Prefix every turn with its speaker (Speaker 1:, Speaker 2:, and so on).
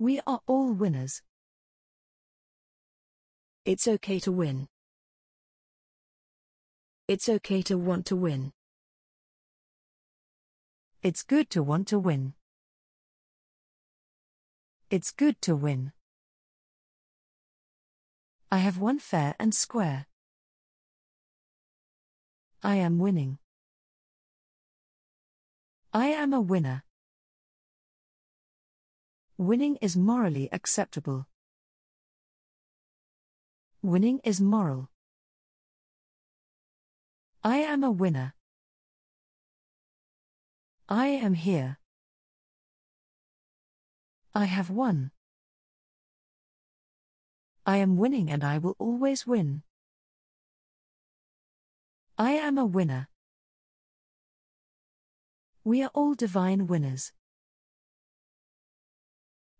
Speaker 1: We are all winners. It's okay to win. It's okay to want to win. It's good to want to win. It's good to win. I have won fair and square. I am winning. I am a winner. Winning is morally acceptable. Winning is moral. I am a winner. I am here. I have won. I am winning and I will always win. I am a winner. We are all divine winners.